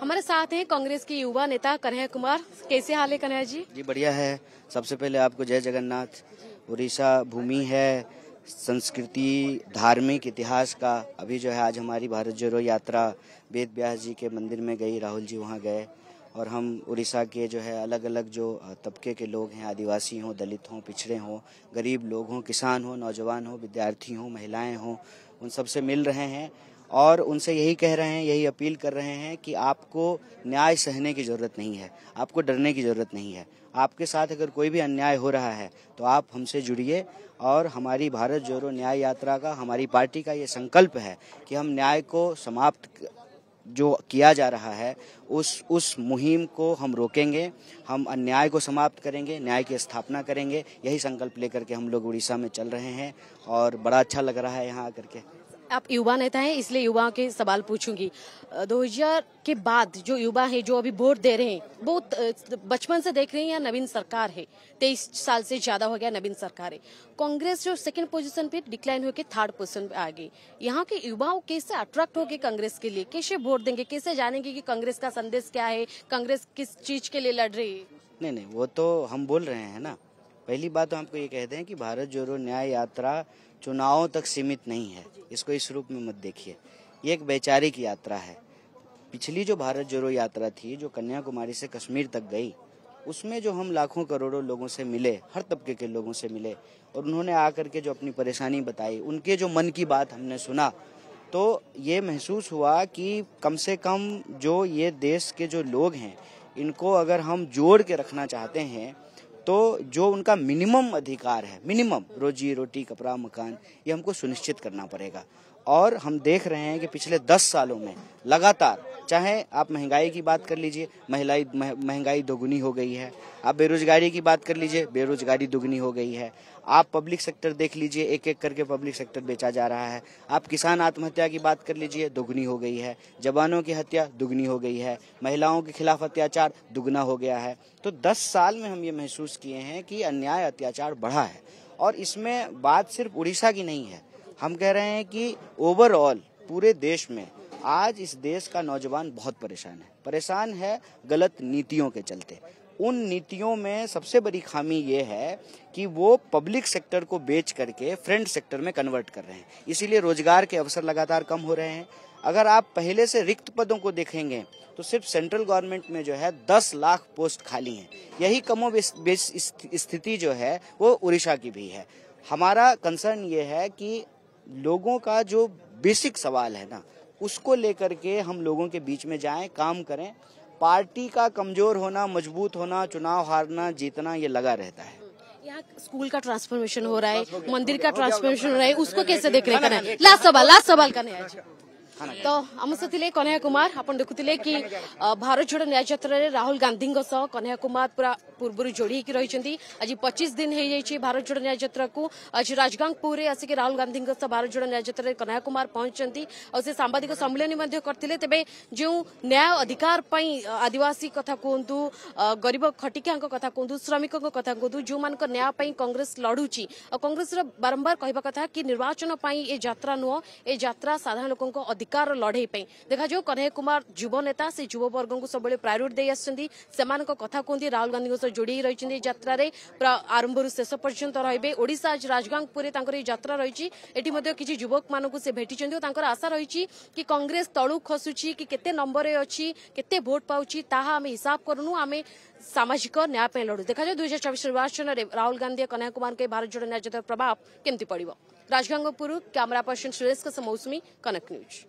हमारे साथ हैं कांग्रेस के युवा नेता कन्हैया कुमार कैसे हाल है कन्हैया जी जी बढ़िया है सबसे पहले आपको जय जगन्नाथ उड़ीसा भूमि है संस्कृति धार्मिक इतिहास का अभी जो है आज हमारी भारत जोड़ो यात्रा वेद व्यास जी के मंदिर में गई राहुल जी वहाँ गए और हम उड़ीसा के जो है अलग अलग जो तबके के लोग हैं आदिवासी हों दलित हों पिछड़े हों गरीब लोग हों किसान हों नौजवान हों विद्यार्थी हों महिलाएं हों उन सबसे मिल रहे हैं और उनसे यही कह रहे हैं यही अपील कर रहे हैं कि आपको न्याय सहने की ज़रूरत नहीं है आपको डरने की ज़रूरत नहीं है आपके साथ अगर कोई भी अन्याय हो रहा है तो आप हमसे जुड़िए और हमारी भारत जोड़ो न्याय यात्रा का हमारी पार्टी का ये संकल्प है कि हम न्याय को समाप्त जो किया जा रहा है उस उस मुहिम को हम रोकेंगे हम अन्याय को समाप्त करेंगे न्याय की स्थापना करेंगे यही संकल्प लेकर के हम लोग उड़ीसा में चल रहे हैं और बड़ा अच्छा लग रहा है यहाँ आकर के आप युवा नेता हैं इसलिए युवाओं के सवाल पूछूंगी हजार के बाद जो युवा हैं जो अभी वोट दे रहे हैं वो बचपन से देख रहे हैं या नवीन सरकार है तेईस साल से ज्यादा हो गया नवीन सरकार है कांग्रेस जो सेकंड पोजीशन पे डिक्लाइन होकर थर्ड पोजीशन पे आ गई यहाँ के युवाओं कैसे अट्रैक्ट होगी कांग्रेस के लिए कैसे वोट देंगे कैसे जानेंगे की कांग्रेस का संदेश क्या है कांग्रेस किस चीज के लिए लड़ रही है नहीं नहीं वो तो हम बोल रहे हैं ना पहली बात तो आपको ये कहते हैं कि भारत जोड़ो न्याय यात्रा चुनावों तक सीमित नहीं है इसको इस रूप में मत देखिए ये एक वैचारिक यात्रा है पिछली जो भारत जोड़ो यात्रा थी जो कन्याकुमारी से कश्मीर तक गई उसमें जो हम लाखों करोड़ों लोगों से मिले हर तबके के लोगों से मिले और उन्होंने आकर के जो अपनी परेशानी बताई उनके जो मन की बात हमने सुना तो ये महसूस हुआ कि कम से कम जो ये देश के जो लोग हैं इनको अगर हम जोड़ के रखना चाहते हैं तो जो उनका मिनिमम अधिकार है मिनिमम रोजी रोटी कपड़ा मकान ये हमको सुनिश्चित करना पड़ेगा और हम देख रहे हैं कि पिछले दस सालों में लगातार चाहे आप महंगाई की बात कर लीजिए महिलाई महंगाई दोगुनी हो गई है आप बेरोजगारी की बात कर लीजिए बेरोजगारी दोगुनी हो गई है आप पब्लिक सेक्टर देख लीजिए एक एक करके पब्लिक सेक्टर बेचा जा रहा है आप किसान आत्महत्या की बात कर लीजिए दोगुनी हो गई है जवानों की हत्या दुगनी हो गई है महिलाओं के खिलाफ अत्याचार दुगना हो गया है तो दस साल में हम ये महसूस किए हैं कि अन्याय अत्याचार बढ़ा है और इसमें बात सिर्फ उड़ीसा की नहीं है हम कह रहे हैं कि ओवरऑल पूरे देश में आज इस देश का नौजवान बहुत परेशान है परेशान है गलत नीतियों के चलते उन नीतियों में सबसे बड़ी खामी ये है कि वो पब्लिक सेक्टर को बेच करके फ्रेंड सेक्टर में कन्वर्ट कर रहे हैं इसीलिए रोजगार के अवसर लगातार कम हो रहे हैं अगर आप पहले से रिक्त पदों को देखेंगे तो सिर्फ सेंट्रल गवर्नमेंट में जो है दस लाख पोस्ट खाली हैं यही कमो स्थिति जो है वो उड़ीसा की भी है हमारा कंसर्न ये है कि लोगों का जो बेसिक सवाल है ना उसको लेकर के हम लोगों के बीच में जाएं काम करें पार्टी का कमजोर होना मजबूत होना चुनाव हारना जीतना ये लगा रहता है यहाँ स्कूल का ट्रांसफॉर्मेशन हो रहा है मंदिर का ट्रांसफॉर्मेशन हो रहा है उसको कैसे देख रहे हैं लास्ट सवाल लास्ट सवाल करने तो आम सकते कन्हैया कुमार आप देखुले कि भारत छोड़ न्याय रे राहुल गांधी कन्हैया कुमार पूरा पूर्व जोड़ रही आज पचीस दिन हो भारत जोड़ न्याय को आज राजगांगपुर आसिक राहुल गांधी भारत जोड़ न्याय जत्र कन्हैया कुमार पहुंचे सांबादिक सम्मिलन करते तेज जो न्याय अधिकार आदिवासी कथ कहतु गरीब खटिका कथ कहतु श्रमिकों कथ कहतु जो मान न्याय कंग्रेस लड़ुची कंग्रेस बारंबार कह कथ कि निर्वाचन ये जात नुह ये जात साधारण लोक अधिक अधिकार लड़ई देखा कन्हैया कुमार युव नेता से युववर्ग को सब प्रायोरीटी देखा कहते राहुल गांधी सह जोड़ रही जितने आरंभ शेष पर्यटन रही है ओडा राजगांगपुर रही किसी युवक मान से भेटी आशा रही कि कंग्रेस तलु खसुची कि कत नंबर अच्छी कते भोट पाऊँ ताकि हिसाब करूनु आम सामाजिक न्याय लड़ू देखा दुई हजार चौबीस निर्वाचन में राहुल गांधी और कन्या कुमार के भारत जोड़ो न्याय जो प्रभाव कमी पड़ राजगांगपुर कैमेरा पर्सन सुरेश मौसमी कनक न्यूज